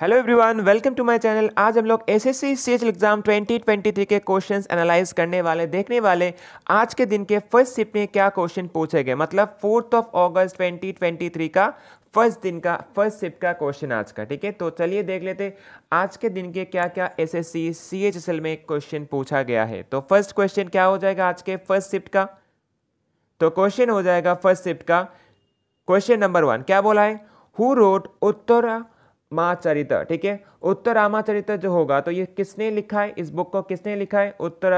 hello everyone welcome to my channel आज हम लोग एसएससी सीएचएल एग्जाम 2023 के क्वेश्चंस एनालाइज करने वाले देखने वाले आज के दिन के फर्स्ट शिफ्ट में क्या क्वेश्चन पूछे गए मतलब फोर्थ ऑफ अगस्त 2023 का फर्स्ट दिन का फर्स्ट शिफ्ट का क्वेश्चन आज का ठीक है तो चलिए देख लेते आज के दिन के क्या क्या एस एस सी सी में क्वेश्चन पूछा गया है तो फर्स्ट क्वेश्चन क्या हो जाएगा आज के फर्स्ट शिफ्ट का तो क्वेश्चन हो जाएगा फर्स्ट शिफ्ट का क्वेश्चन नंबर वन क्या बोला है हु रोट उत्तरा माचरित ठीक है उत्तर रामाचरित जो होगा तो ये किसने लिखा है इस बुक को किसने लिखा है उत्तर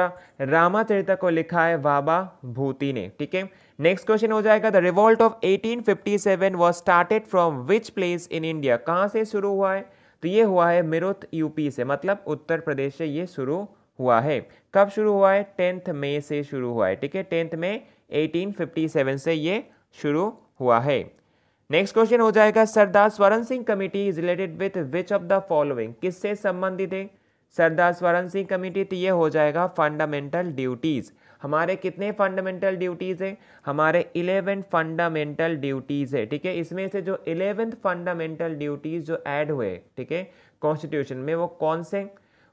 रामाचरित को लिखा है बाबा भूति ने ठीक है नेक्स्ट क्वेश्चन हो जाएगा the revolt of 1857 was started from which place in India कहाँ से शुरू हुआ है तो ये हुआ है मिरुत यूपी से मतलब उत्तर प्रदेश से ये शुरू हुआ है कब शुरू हुआ है टेंथ मई से शुरू हुआ है ठीक है टेंथ में एटीन से ये शुरू हुआ है नेक्स्ट क्वेश्चन हो जाएगा Sardar Swaran Singh committee is related with which of the following किससे संबंधित है सरदार स्वरण सिंह कमेटी तो ये हो जाएगा फंडामेंटल ड्यूटीज़ हमारे कितने फंडामेंटल ड्यूटीज़ हैं हमारे इलेवन फंडामेंटल ड्यूटीज़ है ठीक है इसमें से जो इलेवेंथ फंडामेंटल ड्यूटीज़ जो ऐड हुए ठीक है कॉन्स्टिट्यूशन में वो कौन से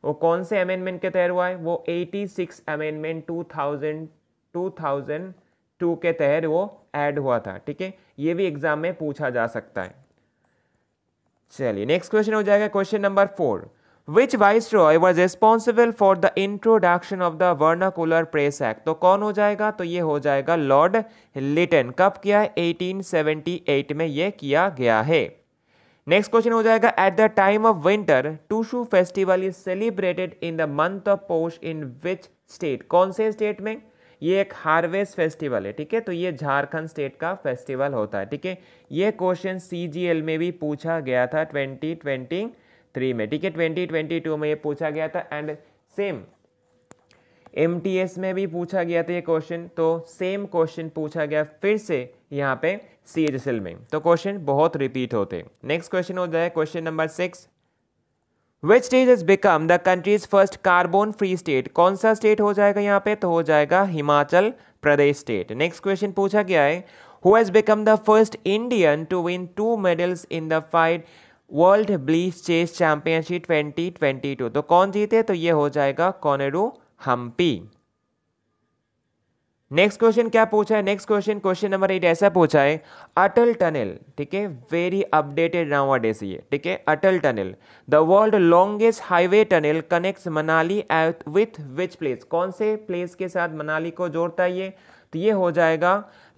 वो कौन से अमेंडमेंट के तहत हुआ है वो eighty six amendment two thousand two के तहत वो ऐड हुआ था ठीक है ये भी एग्जाम में पूछा जा सकता है चलिए नेक्स्ट क्वेश्चन हो जाएगा question number four which viceroy was responsible for the introduction of the vernacular press act तो कौन हो जाएगा तो ये हो जाएगा लॉर्ड लिटन कब किया है एटीन सेवेंटी एट में ये किया गया है नेक्स्ट क्वेश्चन हो जाएगा at the time of winter Tusu festival is celebrated in the month of post in which state कौन से स्टेट में ये एक हार्वेस्ट फेस्टिवल है ठीक है तो ये झारखंड स्टेट का फेस्टिवल होता है ठीक है ये क्वेश्चन सीजीएल में भी पूछा गया था ट्वेंटी ट्वेंटी थ्री में ठीक है ट्वेंटी ट्वेंटी टू में ये पूछा गया था एंड सेम एम में भी पूछा गया था ये क्वेश्चन तो सेम क्वेश्चन पूछा गया फिर से यहाँ पे सी में तो क्वेश्चन बहुत रिपीट होते नेक्स्ट क्वेश्चन हो जाए question number six which state is become the country's first carbon free state कौन सा स्टेट हो जाएगा यहाँ पे तो हो जाएगा Himachal Pradesh state next question पूछा गया है who has become the first Indian to win two medals in the fight world blitz chess championship 2022 तो कौन जीते तो ये हो जाएगा कॉनेरू हम्पी नेक्स्ट क्वेश्चन क्या पूछा है next question question number eight ऐसा पूछा है अटल टनल ठीक है वेरी अपडेटेड नाउ डेस ये ठीक है Atal tunnel the world longest highway tunnel connects Manali at with which place कौन से प्लेस के साथ मनाली को जोड़ता है ये तो ये हो जाएगा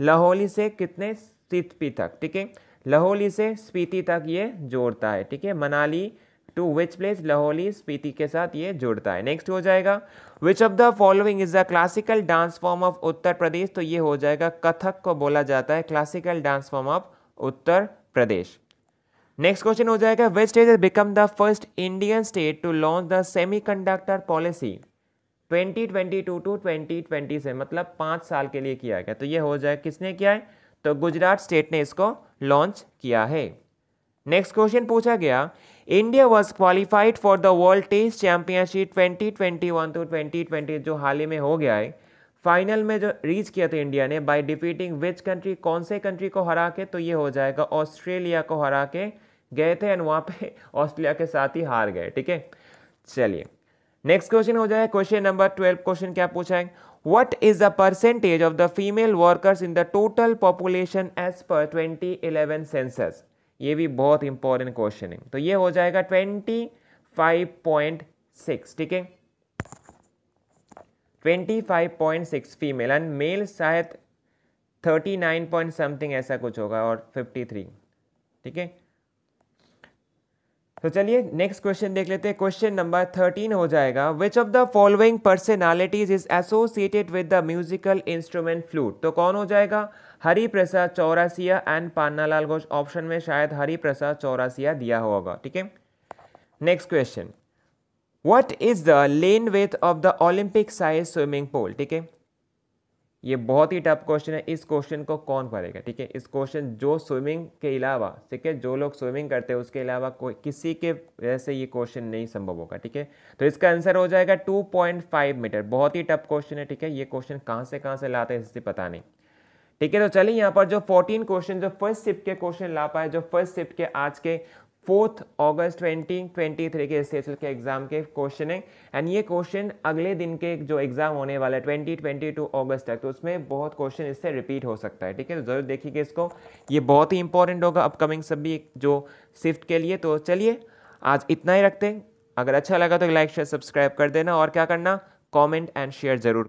लाहौली से कितने स्थिति तक ठीक है लाहौली से स्पीति तक ये जोड़ता है ठीक है Manali to which place Lahaul Spiti के साथ ये जुड़ता है नेक्स्ट हो जाएगा which of the following is the classical dance form of Uttar Pradesh तो ये हो जाएगा कथक को बोला जाता है classical dance form of Uttar Pradesh next question हो जाएगा which state is become the first Indian state to launch the semi conductor policy 2022 to 2020 से मतलब पाँच साल के लिए किया गया तो ये हो जाएगा किसने किया है तो गुजरात स्टेट ने इसको लॉन्च किया है नेक्स्ट क्वेश्चन पूछा गया India was qualified for the world test championship 2021 to twenty जो हाल ही में हो गया है फाइनल में जो रीच किया था इंडिया ने बाय डिफीटिंग विच कंट्री कौन से कंट्री को हरा के तो ये हो जाएगा ऑस्ट्रेलिया को हरा के गए थे एंड वहाँ पे ऑस्ट्रेलिया के साथ ही हार गए ठीक है चलिए नेक्स्ट क्वेश्चन हो जाए क्वेश्चन नंबर ट्वेल्व क्वेश्चन क्या पूछा है what is the percentage of the female workers in the total population as per twenty eleven census ये भी बहुत इंपॉर्टेंट क्वेश्चन है तो ये हो जाएगा ट्वेंटी फाइव पॉइंट सिक्स ठीक है twenty five point six female and male शायद थर्टी नाइन पॉइंट समथिंग ऐसा कुछ होगा और फिफ्टी थ्री ठीक है तो चलिए नेक्स्ट क्वेश्चन देख लेते हैं क्वेश्चन नंबर थर्टीन हो जाएगा which of the following personalities is associated with the musical instrument flute तो कौन हो जाएगा हरी प्रसाद चौरासिया एंड पान्नालाल घोष ऑप्शन में शायद हरी प्रसाद चौरासिया दिया होगा ठीक है next question what is the length of the Olympic size swimming pool ठीक है ये बहुत ही टफ क्वेश्चन है इस क्वेश्चन को कौन पढ़ेगा ठीक है इस क्वेश्चन जो स्विमिंग के अलावा ठीक है जो लोग स्विमिंग करते हैं उसके अलावा कोई किसी के वजह से ये क्वेश्चन नहीं संभव होगा ठीक है तो इसका आंसर हो जाएगा 2.5 मीटर बहुत ही टफ क्वेश्चन है ठीक है ये क्वेश्चन कहाँ से कहाँ से लाते हैं इससे पता नहीं ठीक है तो चलिए यहाँ पर जो 14 क्वेश्चन जो फर्स्ट शिफ्ट के क्वेश्चन ला पाए जो फर्स्ट शिफ्ट के आज के फोर्थ अगस्त 2023 के स्टेशल के एग्जाम के क्वेश्चन है एंड ये क्वेश्चन अगले दिन के जो एग्जाम होने वाला है ट्वेंटी ट्वेंटी टू अगस्त तक तो उसमें बहुत क्वेश्चन इससे रिपीट हो सकता है ठीक है तो जरूर देखिएगा इसको ये बहुत ही इंपॉर्टेंट होगा अपकमिंग सभी जो शिफ्ट के लिए तो चलिए आज इतना ही रखते हैं अगर अच्छा लगा तो लाइक शेयर सब्सक्राइब कर देना और क्या करना कॉमेंट एंड शेयर जरूर